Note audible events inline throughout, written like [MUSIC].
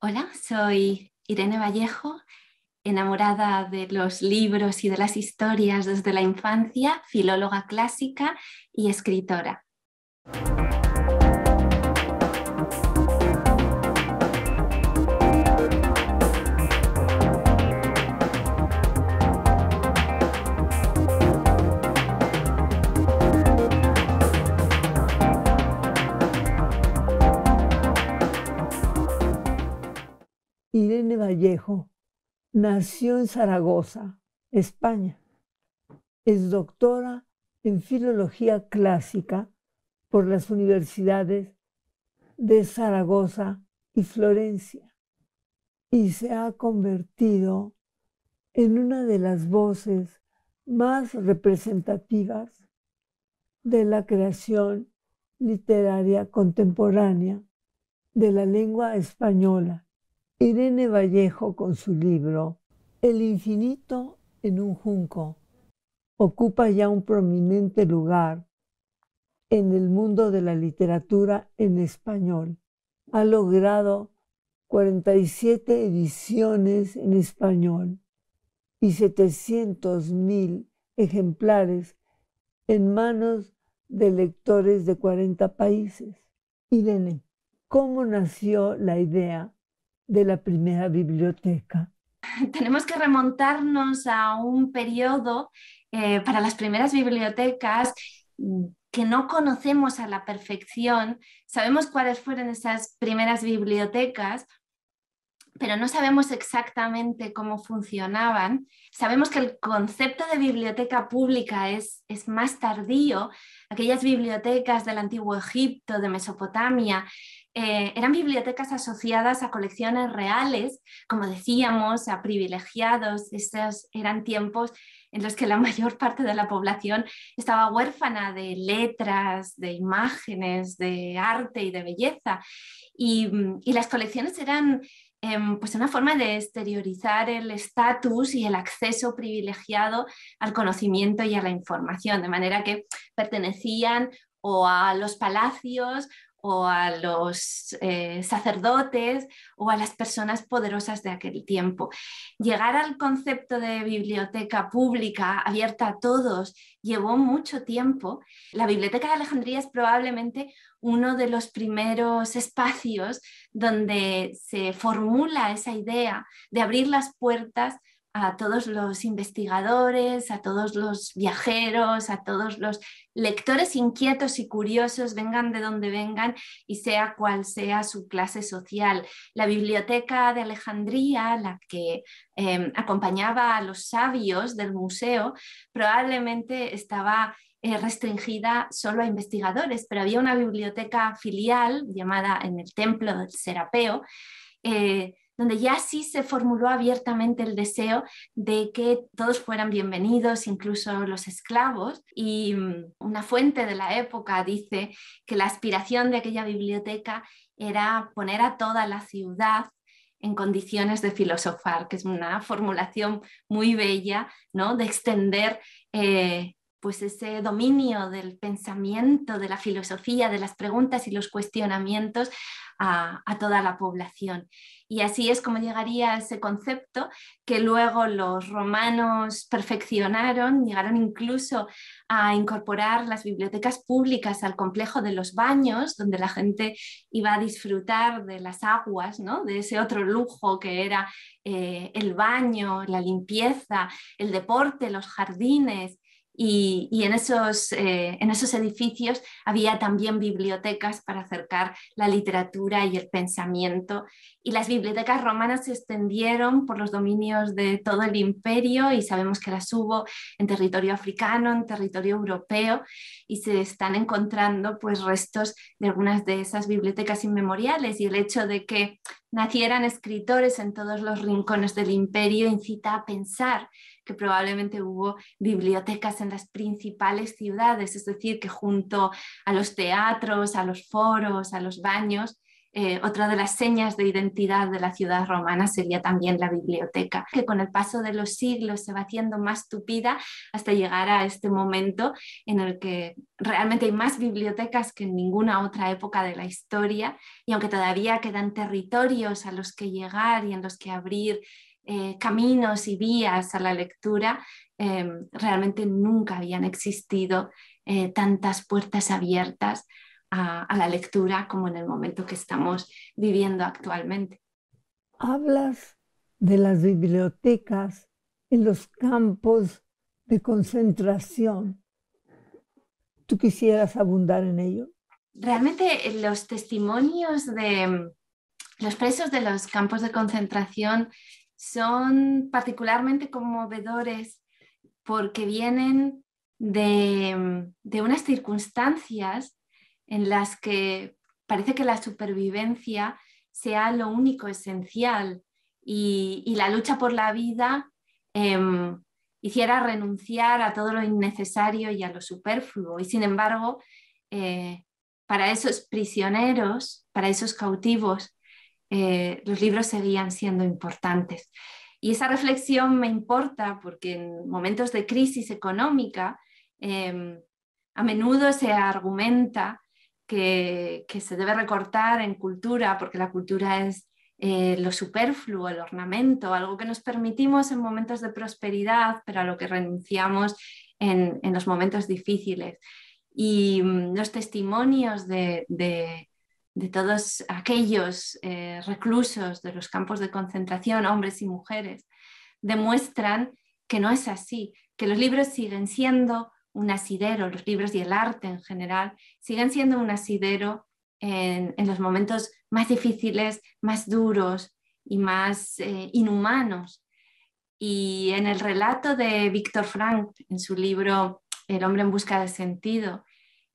Hola, soy Irene Vallejo, enamorada de los libros y de las historias desde la infancia, filóloga clásica y escritora. Irene Vallejo nació en Zaragoza, España. Es doctora en Filología Clásica por las universidades de Zaragoza y Florencia y se ha convertido en una de las voces más representativas de la creación literaria contemporánea de la lengua española Irene Vallejo con su libro El infinito en un junco ocupa ya un prominente lugar en el mundo de la literatura en español. Ha logrado 47 ediciones en español y 700.000 ejemplares en manos de lectores de 40 países. Irene, ¿cómo nació la idea de la primera biblioteca? [LAUGHS] Tenemos que remontarnos a un periodo eh, para las primeras bibliotecas que no conocemos a la perfección. Sabemos cuáles fueron esas primeras bibliotecas, pero no sabemos exactamente cómo funcionaban. Sabemos que el concepto de biblioteca pública es, es más tardío. Aquellas bibliotecas del antiguo Egipto, de Mesopotamia, eh, eran bibliotecas asociadas a colecciones reales, como decíamos, a privilegiados. Estos eran tiempos en los que la [LAUGHS] mayor parte de la población estaba huérfana de letras, de imágenes, de arte y de belleza. Y, las colecciones eran em, pues una forma de exteriorizar el estatus y el acceso privilegiado al conocimiento y a la información, de manera que pertenecían o a los palacios o a los eh, sacerdotes o a las personas poderosas de aquel tiempo. Llegar al concepto de biblioteca pública abierta a todos llevó mucho tiempo. La Biblioteca de Alejandría es probablemente uno de los primeros espacios donde se formula esa idea de abrir las puertas a todos los investigadores, a todos los viajeros, a todos los lectores inquietos y curiosos, vengan de donde vengan y sea cual sea su clase social. La biblioteca de Alejandría, la que em, acompañaba a los sabios del museo, probablemente estaba eh, restringida solo a investigadores, pero había una biblioteca filial llamada en el Templo del Serapeo. Eh, donde ya sí se formuló abiertamente el deseo de que todos fueran bienvenidos, incluso los esclavos. Y mm, una fuente de la época dice que la aspiración de aquella biblioteca era poner a toda la ciudad en condiciones de filosofar, que es una formulación muy bella, ¿no? De extender eh, pues ese dominio del pensamiento, de la filosofía, de las preguntas y los cuestionamientos a, toda la población. Y así es como llegaría ese concepto que luego los romanos perfeccionaron, llegaron incluso a incorporar las bibliotecas públicas al complejo de los baños, donde la gente iba a disfrutar de las aguas, ¿no? de ese otro lujo que era eh, el baño, la limpieza, el deporte, los jardines y, en, esos, eh, en esos edificios había también bibliotecas para acercar la literatura y el pensamiento. Y las bibliotecas romanas se extendieron por los dominios de todo el imperio y sabemos que las hubo en territorio africano, en territorio europeo y se están encontrando pues restos de algunas de esas bibliotecas inmemoriales y el hecho de que nacieran escritores en todos los rincones del imperio incita a pensar que probablemente hubo bibliotecas en las principales ciudades, es decir, que junto a los teatros, a los foros, a los baños, eh, otra de las señas de identidad de la ciudad romana sería también la biblioteca, que con el paso de los siglos se va haciendo más tupida hasta llegar a este momento en el que realmente hay más bibliotecas que en ninguna otra época de la historia y aunque todavía quedan territorios a los que llegar y en los que abrir eh, caminos y vías a la lectura, em, realmente nunca habían existido eh, tantas puertas abiertas a, la lectura como en el momento que estamos viviendo actualmente. Hablas de las bibliotecas en los campos de concentración. ¿Tú quisieras abundar en ello? Realmente eh, los testimonios de los presos de los campos de concentración son particularmente conmovedores porque vienen de, unas circunstancias en las que parece que la supervivencia sea lo único esencial y, la lucha por la vida em, hiciera renunciar a todo lo innecesario y a lo superfluo. Y sin embargo, eh, para esos prisioneros, para esos cautivos eh, los libros seguían siendo importantes. Y esa reflexión me importa porque en momentos de crisis económica em, a menudo se argumenta que, se debe recortar en cultura porque la cultura es eh, lo superfluo, el ornamento, algo que nos permitimos en momentos de prosperidad, pero a lo que renunciamos en, los momentos difíciles. Y mm, los testimonios de de todos aquellos eh, reclusos de los campos de concentración, hombres y mujeres, demuestran que no es así, que los libros siguen siendo un asidero, los libros y el arte en general siguen siendo un asidero en, los momentos más difíciles, más duros y más eh, inhumanos. Y en el relato de Víctor Frank, en su libro El hombre en busca de sentido,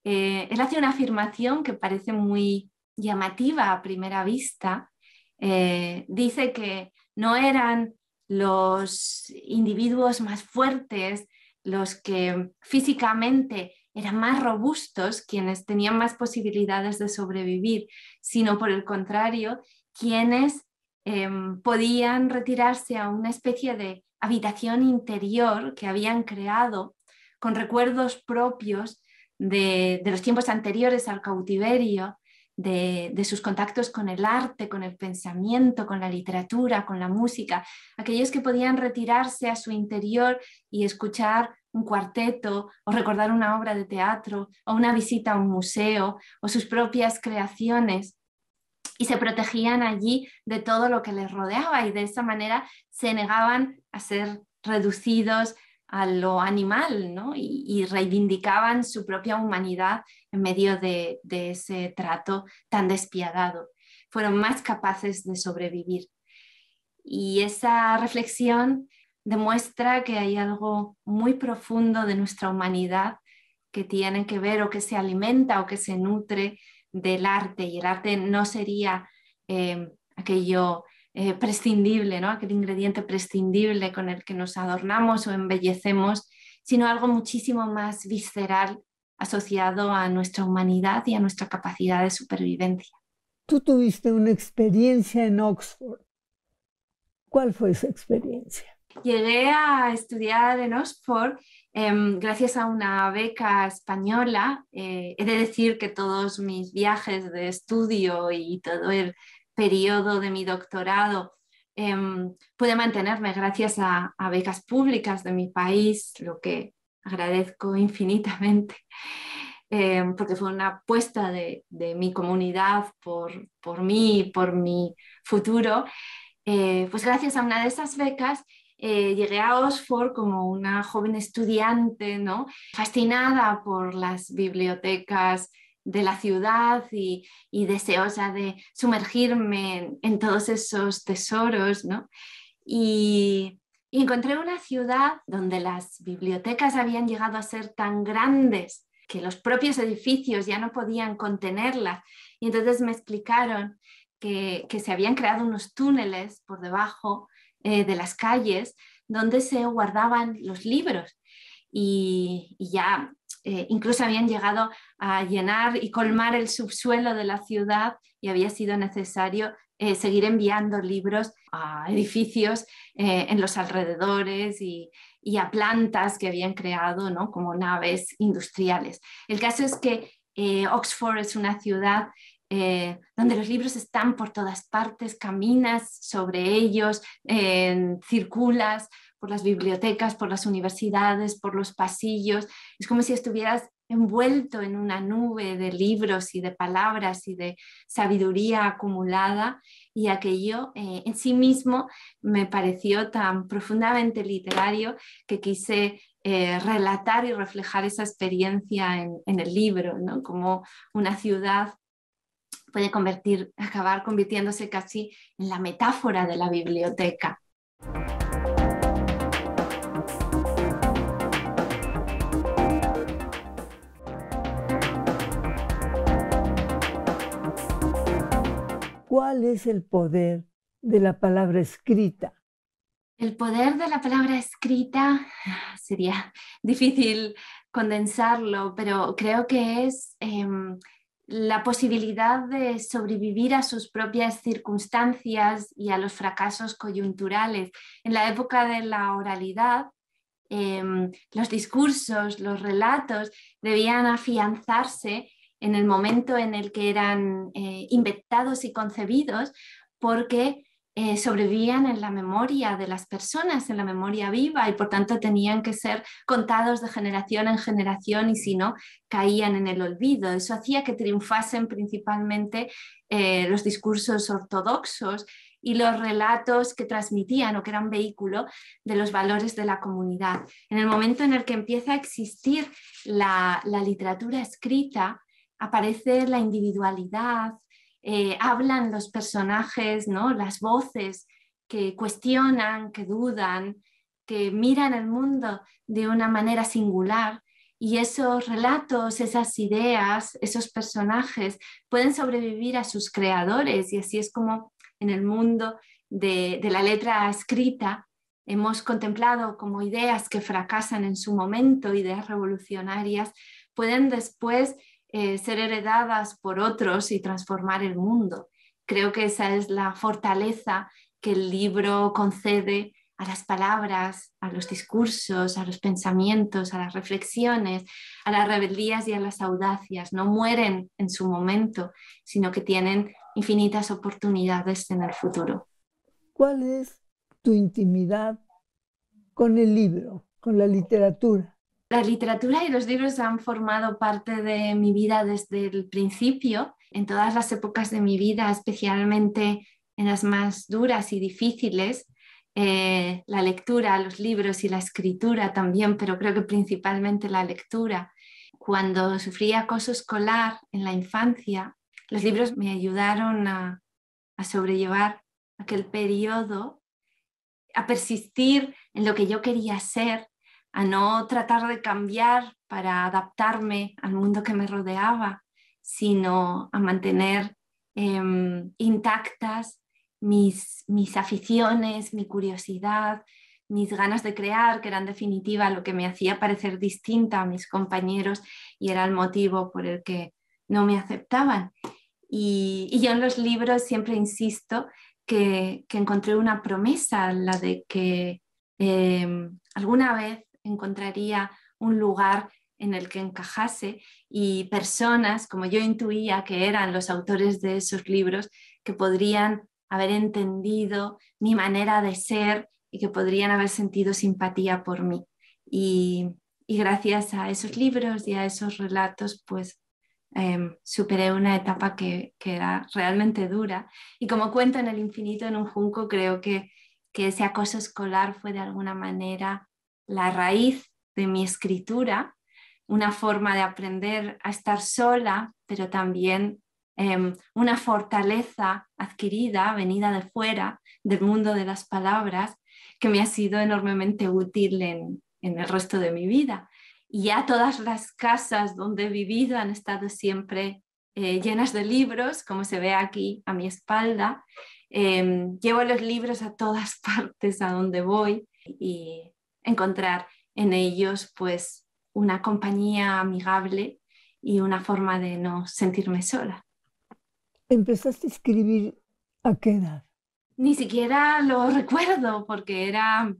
eh, él hace una afirmación que parece muy llamativa a primera vista, eh, dice que no eran los individuos más fuertes, los que físicamente eran más robustos, quienes tenían más posibilidades de sobrevivir, sino por el contrario, quienes em, podían retirarse a una especie de habitación interior que habían creado con recuerdos propios de los tiempos anteriores al cautiverio de, sus contactos con el arte, con el pensamiento, con la literatura, con la música, aquellos que podían retirarse a su interior y escuchar un cuarteto o recordar una obra de teatro o una visita a un museo o sus propias creaciones y se protegían allí de todo lo que les rodeaba y de esa manera se negaban a ser reducidos a lo animal, ¿no? Y, reivindicaban su propia humanidad en medio de, ese trato tan despiadado. Fueron más capaces de sobrevivir. Y esa reflexión demuestra que hay algo muy profundo de nuestra humanidad que tiene que ver o que se alimenta o que se nutre del arte. Y el arte no sería eh, aquello eh, prescindible, ¿no? aquel ingrediente prescindible con el que nos adornamos o embellecemos, sino algo muchísimo más visceral asociado a nuestra humanidad y a nuestra capacidad de supervivencia. Tú tuviste una experiencia en Oxford. ¿Cuál fue esa experiencia? Llegué a estudiar en Oxford em, gracias a una beca española. Eh, he de decir que todos mis viajes de estudio y todo el periodo de mi doctorado em, pude mantenerme gracias a, becas públicas de mi país, lo que agradezco infinitamente, [LAUGHS] em, porque fue una apuesta de, mi comunidad por, por, mí, por mi futuro. Eh, pues gracias a una de esas becas eh, llegué a Oxford como una joven estudiante, ¿no? Fascinada por las bibliotecas de la ciudad y, deseosa de sumergirme en, todos esos tesoros, ¿no? Y, encontré una ciudad donde las bibliotecas habían llegado a ser tan grandes que los propios edificios ya no podían contenerlas. Y entonces me explicaron que, se habían creado unos túneles por debajo eh, de las calles donde se guardaban los libros. y, ya eh, incluso habían llegado a llenar y colmar el subsuelo de la ciudad y había sido necesario eh, seguir enviando libros a edificios eh, en los alrededores y, a plantas que habían creado ¿no? como naves industriales. El caso es que Oxford es una ciudad donde los libros están por todas partes, caminas sobre ellos, circulas por las bibliotecas, por las universidades, por los pasillos. Es como si estuvieras envuelto en una nube de libros y de palabras y de sabiduría acumulada y aquello eh, en sí mismo me pareció tan profundamente literario que quise eh, relatar y reflejar esa experiencia en, el libro, ¿no? como una ciudad puede acabar convirtiéndose casi en la metáfora de la biblioteca. ¿Cuál es el poder de la palabra escrita? El poder de la palabra escrita sería difícil condensarlo, pero creo que es em, la posibilidad de sobrevivir a sus propias circunstancias y a los fracasos coyunturales. En la época de la oralidad, em, los discursos, los relatos debían afianzarse en el momento en el que eran eh, inventados y concebidos, porque eh, sobrevivían en la memoria de las personas, en la memoria viva, y por tanto tenían que ser contados de generación en generación y si no, caían en el olvido. Eso hacía que triunfasen principalmente eh, los discursos ortodoxos y los relatos que transmitían o que eran vehículo de los valores de la comunidad. En el momento en el que empieza a existir la literatura escrita, aparece la individualidad, eh, hablan los personajes, ¿no? las voces que cuestionan, que dudan, que miran el mundo de una manera singular. Y esos relatos, esas ideas, esos personajes pueden sobrevivir a sus creadores. Y así es como en el mundo de la letra escrita hemos contemplado como ideas que fracasan en su momento, ideas revolucionarias, pueden después eh, ser heredadas por otros y transformar el mundo. Creo que esa es la fortaleza que el libro concede a las palabras, a los discursos, a los pensamientos, a las reflexiones, a las rebeldías y a las audacias. No mueren en su momento, sino que tienen infinitas oportunidades en el futuro. ¿Cuál es tu intimidad con el libro, con la literatura? La literatura y los libros han formado parte de mi vida desde el principio, en todas las épocas de mi vida, especialmente en las más duras y difíciles. Eh, la lectura, los libros y la escritura también, pero creo que principalmente la lectura. Cuando sufrí acoso escolar en la infancia, los libros me ayudaron a, a sobrellevar aquel periodo, a persistir en lo que yo quería ser a no tratar de cambiar para adaptarme al mundo que me rodeaba, sino a mantener em, intactas mis, mis aficiones, mi curiosidad, mis ganas de crear, que eran definitiva lo que me hacía parecer distinta a mis compañeros y era el motivo por el que no me aceptaban. Y, yo en los libros siempre insisto que, encontré una promesa, la de que em, alguna vez encontraría un lugar en el que encajase y personas, como yo intuía que eran los autores de esos libros, que podrían haber entendido mi manera de ser y que podrían haber sentido simpatía por mí. Y, gracias a esos libros y a esos relatos, pues em, superé una etapa que, que, era realmente dura. Y como cuento en El infinito en un junco, creo que ese acoso escolar fue de alguna manera la raíz de mi escritura, una forma de aprender a estar sola, pero también em, una fortaleza adquirida, venida de fuera, del mundo de las palabras, que me ha sido enormemente útil en, el resto de mi vida. Y ya todas las casas donde he vivido han estado siempre eh, llenas de libros, como se ve aquí a mi espalda. Em, llevo los libros a todas [LAUGHS] partes a donde voy y encontrar en ellos pues una compañía amigable y una forma de no sentirme sola. ¿Empezaste a escribir a qué edad? Ni siquiera lo [LAUGHS] recuerdo porque era,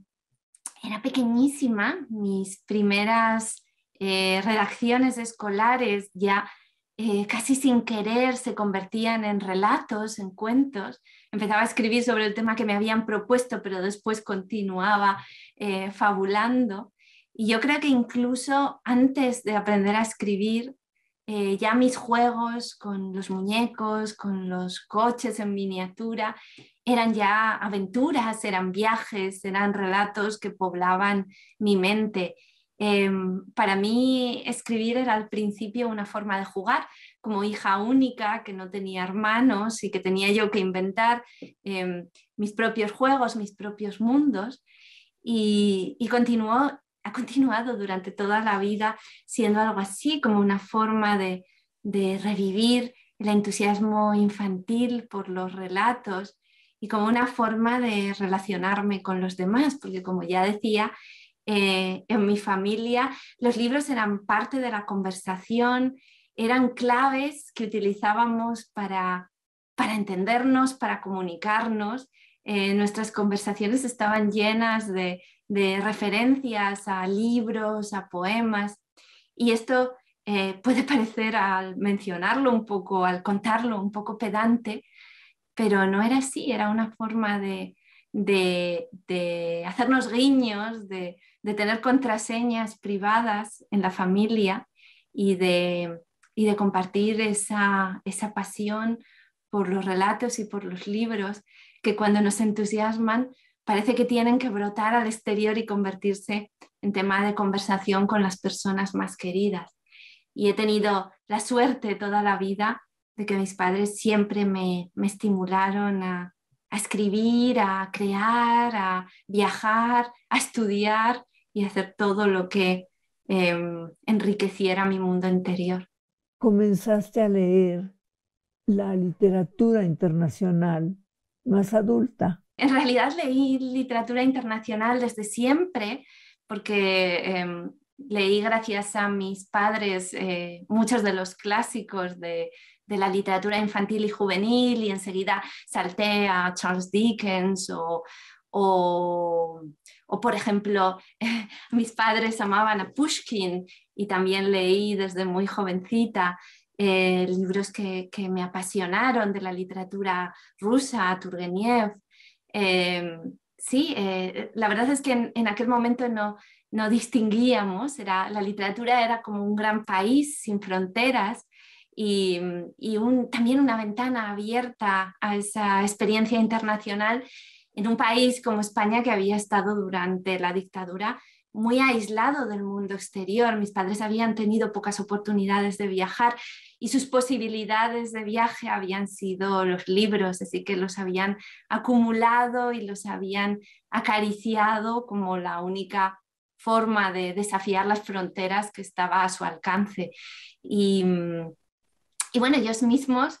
era pequeñísima. Mis primeras eh, redacciones escolares ya eh, casi sin querer se convertían en relatos, en cuentos. Empezaba a escribir sobre el tema que me habían propuesto, pero después continuaba eh, fabulando. Y yo creo que incluso antes de aprender a escribir, eh, ya mis juegos con los muñecos, con los coches en miniatura, eran ya aventuras, eran viajes, eran relatos que poblaban mi mente. Em, para mí escribir era al principio una forma de jugar, como hija única que no tenía hermanos y que tenía yo que inventar em, mis propios juegos, mis propios mundos. Y, continuó, ha continuado durante toda la vida siendo algo así, como una forma de revivir el entusiasmo infantil por los relatos y como una forma de relacionarme con los demás, porque como ya decía, eh, en mi familia. Los libros eran parte de la conversación, eran claves que utilizábamos para, para entendernos, para comunicarnos. Eh, nuestras conversaciones estaban llenas de, de, referencias a libros, a poemas. Y esto eh, puede parecer al mencionarlo un poco, al contarlo un poco pedante, pero no era así, era una forma de, de, de hacernos guiños, de, de, tener contraseñas privadas en la familia y de, y de compartir esa, esa pasión por los relatos y por los libros que cuando nos entusiasman parece que tienen que brotar al exterior y convertirse en tema de conversación con las personas más queridas. Y he tenido la suerte toda la vida de que mis padres siempre me, me estimularon a, a escribir, a crear, a viajar, a estudiar y hacer todo lo que em, enriqueciera mi mundo interior. Comenzaste a leer la literatura internacional más adulta. En realidad leí literatura internacional desde siempre porque em, leí gracias a mis padres eh, muchos de los clásicos de, de la literatura infantil y juvenil y enseguida salté a Charles Dickens o, por ejemplo, [LAUGHS] mis padres amaban a Pushkin y también leí desde muy jovencita eh, libros que, me apasionaron de la literatura rusa, Turgenev. Em, sí, eh, la verdad es que en, aquel momento no, no distinguíamos, era, la literatura era como un gran país sin fronteras y, un, también una ventana abierta a esa experiencia internacional en un país como España que había estado durante la dictadura muy aislado del mundo exterior. Mis padres habían tenido pocas oportunidades de viajar y sus posibilidades de viaje habían sido los libros, así que los habían acumulado y los habían acariciado como la única forma de desafiar las fronteras que estaba a su alcance. Y, mm, y bueno, ellos mismos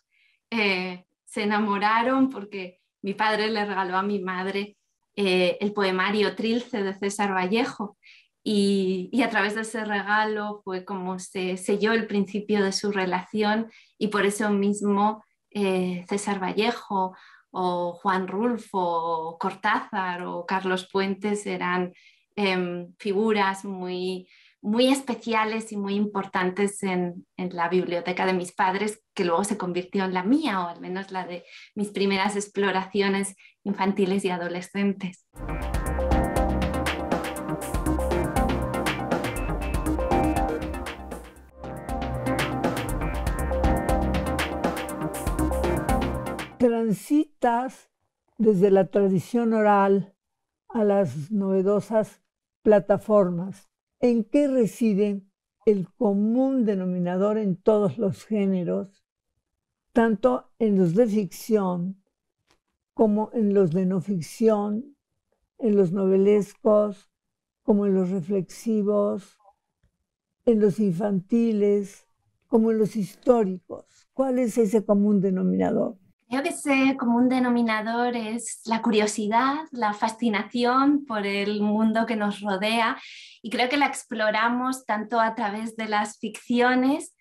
eh, se enamoraron porque mi padre le regaló a mi madre eh, el poemario Trilce de César Vallejo. Y, a través de ese regalo fue como se selló el principio de su relación y por eso mismo eh, César Vallejo o Juan Rulfo o Cortázar o Carlos Puentes eran em, figuras muy muy especiales y muy importantes en, la biblioteca de mis padres, que luego se convirtió en la mía, o al menos la de mis primeras exploraciones infantiles y adolescentes. Transitas desde la tradición oral a las novedosas plataformas en qué reside el común denominador en todos los géneros, tanto en los de ficción como en los de no ficción, en los novelescos como en los reflexivos, en los infantiles como en los históricos. ¿Cuál es ese común denominador? Creo que ese común denominador es la curiosidad, la fascinación por el mundo que nos rodea y creo que la exploramos tanto a través de las ficciones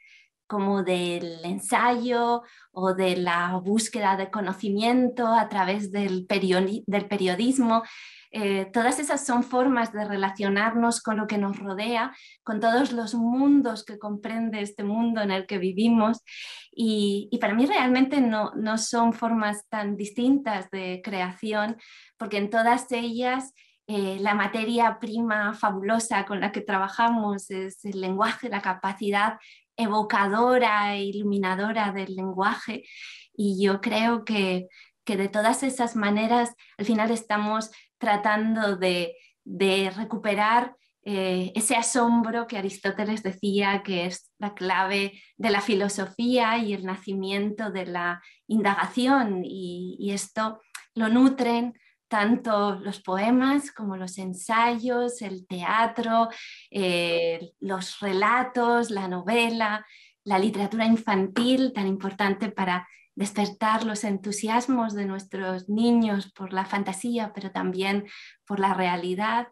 como del ensayo o de la búsqueda de conocimiento a través del, del periodismo. Eh, todas esas son formas de relacionarnos con lo que nos rodea, con todos los mundos que comprende este mundo en el que vivimos. Y, para mí realmente no, son formas tan distintas de creación, porque en todas ellas... Eh, la materia prima fabulosa con la que trabajamos es el lenguaje, la capacidad evocadora e iluminadora del lenguaje. Y yo creo que, que de todas esas maneras, al final estamos tratando de, recuperar eh, ese asombro que Aristóteles decía que es la clave de la filosofía y el nacimiento de la indagación y, esto lo nutren tanto los poemas como los ensayos, el teatro, eh, los relatos, la novela, la literatura infantil tan importante para despertar los entusiasmos de nuestros niños por la fantasía, pero también por la realidad.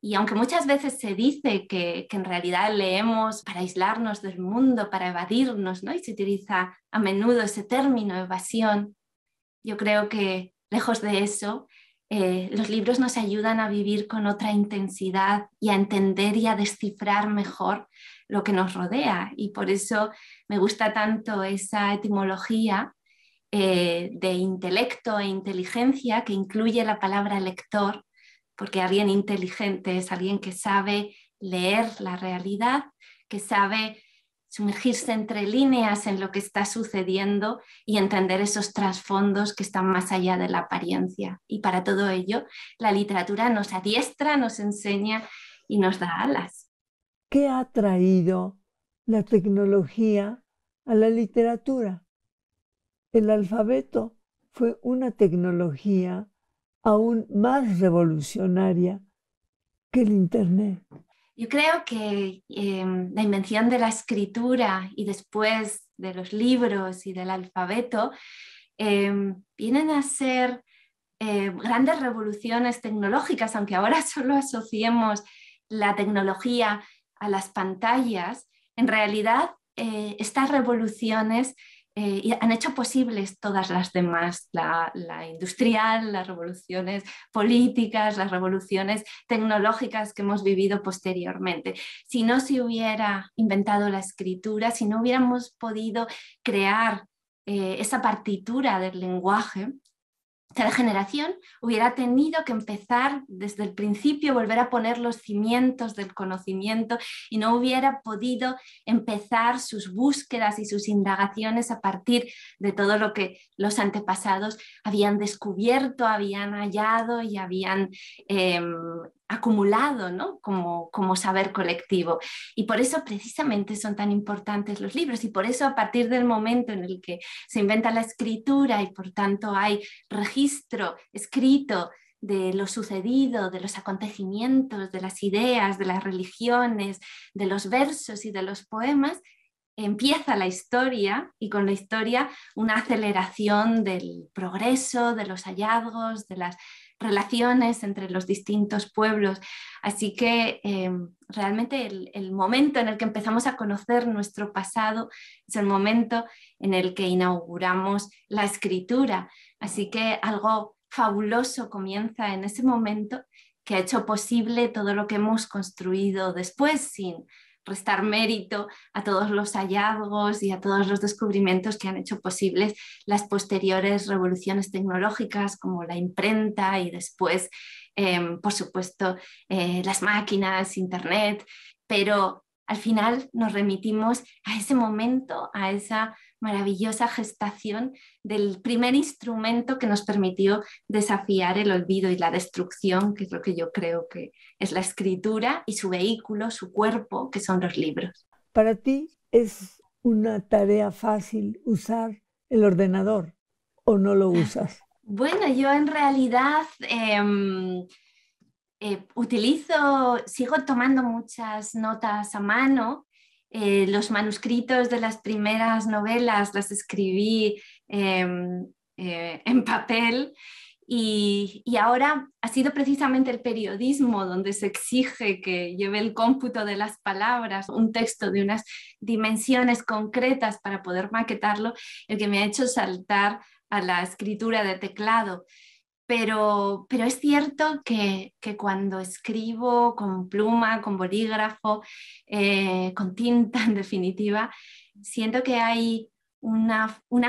Y aunque muchas veces se dice que, en realidad leemos para aislarnos del mundo, para evadirnos, ¿no? y se utiliza a menudo ese término evasión, yo creo que lejos de eso, eh, los libros nos ayudan a vivir con otra intensidad y a entender y a descifrar mejor lo que nos rodea. Y por eso me gusta tanto esa etimología eh, de intelecto e inteligencia que incluye la palabra lector, porque alguien inteligente es alguien que sabe leer la realidad, que sabe sumergirse entre líneas en lo que está sucediendo y entender esos trasfondos que están más allá de la apariencia. Y para todo ello, la literatura nos adiestra, nos enseña y nos da alas. ¿Qué ha traído la tecnología a la literatura? El alfabeto fue una tecnología aún más revolucionaria que el Internet. Yo creo que em, la invención de la escritura y después de los libros y del alfabeto em, vienen a ser eh, grandes revoluciones tecnológicas, aunque ahora [LAUGHS] solo asociemos la tecnología a las pantallas, en realidad eh, estas revoluciones eh, y han hecho posibles todas las demás, la, industrial, las revoluciones políticas, las revoluciones tecnológicas que hemos vivido posteriormente. Si no se hubiera inventado la escritura, si no hubiéramos podido crear eh, esa partitura del lenguaje, cada generación hubiera tenido que empezar desde el principio, volver a poner los cimientos del conocimiento y no hubiera podido empezar sus búsquedas y sus indagaciones a partir de todo lo que los antepasados habían descubierto, habían hallado y habían em, acumulado, ¿no? Como, como saber colectivo. Y por eso precisamente son tan importantes los libros y por eso a partir del momento en el que se inventa la escritura y por tanto hay registro escrito de lo sucedido, de los acontecimientos, de las ideas, de las religiones, de los versos y de los poemas, empieza la historia y con la historia una aceleración del progreso, de los hallazgos, de las relaciones entre los distintos pueblos. Así que em, realmente el, el, momento en el que empezamos a conocer nuestro pasado es el momento en el que inauguramos la escritura. Así que algo fabuloso comienza en ese momento que ha hecho posible todo lo que hemos construido después sin restar mérito a todos los hallazgos y a todos los descubrimientos que han hecho posibles las posteriores revoluciones tecnológicas como la imprenta y después, em, por supuesto, eh, las máquinas, Internet, pero al final nos remitimos a ese momento, a esa maravillosa gestación del primer instrumento que nos permitió desafiar el olvido y la destrucción, que es lo que yo creo que es la escritura y su vehículo, su cuerpo, que son los libros. Para ti es una tarea fácil usar el ordenador o no lo usas. [LAUGHS] Bueno, yo en realidad... Em, eh, utilizo, sigo tomando muchas notas a mano eh, los manuscritos de las primeras novelas las escribí em, eh, en papel y, ahora ha sido precisamente el periodismo donde se exige que lleve el cómputo de las palabras, un texto de unas dimensiones concretas para poder maquetarlo, el que me ha hecho saltar a la escritura de teclado. Pero, es cierto que, cuando escribo con pluma, con bolígrafo, eh, con tinta [LAUGHS] en definitiva, siento que hay una, un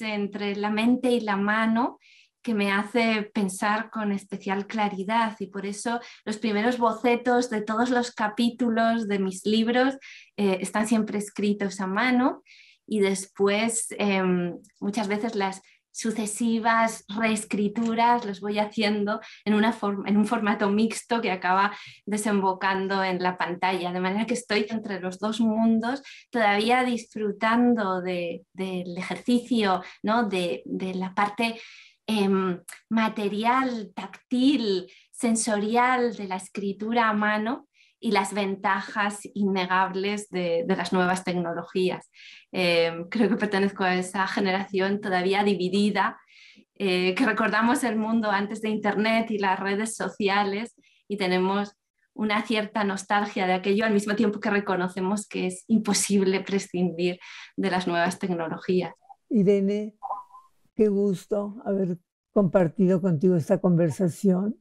entre la mente y la mano que me hace pensar con especial claridad y por eso los primeros bocetos de todos los capítulos de mis libros eh, están siempre escritos a mano y después em, muchas veces las, sucesivas reescrituras, los voy haciendo en, una en un formato mixto que acaba desembocando en la pantalla, de manera que estoy entre los dos mundos, todavía disfrutando del ejercicio, ¿no? de, de la parte em, material, táctil, sensorial de la escritura a mano y las ventajas innegables de, de las nuevas tecnologías. Eh, creo que pertenezco a esa generación todavía dividida, eh, que recordamos el mundo antes de Internet y las redes sociales y tenemos una cierta nostalgia de aquello al mismo tiempo que reconocemos que es imposible prescindir de las nuevas tecnologías. Irene, qué gusto haber compartido contigo esta conversación.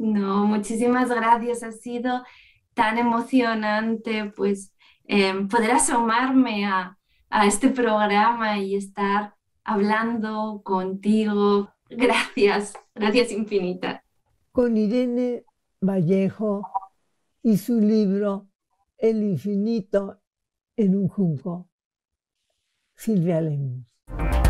No, muchísimas gracias. Ha sido tan emocionante, pues em, poder asomarme a, a este programa y estar hablando contigo. Gracias, gracias infinita. Con Irene Vallejo y su libro El infinito en un junco. Silvia Lemus.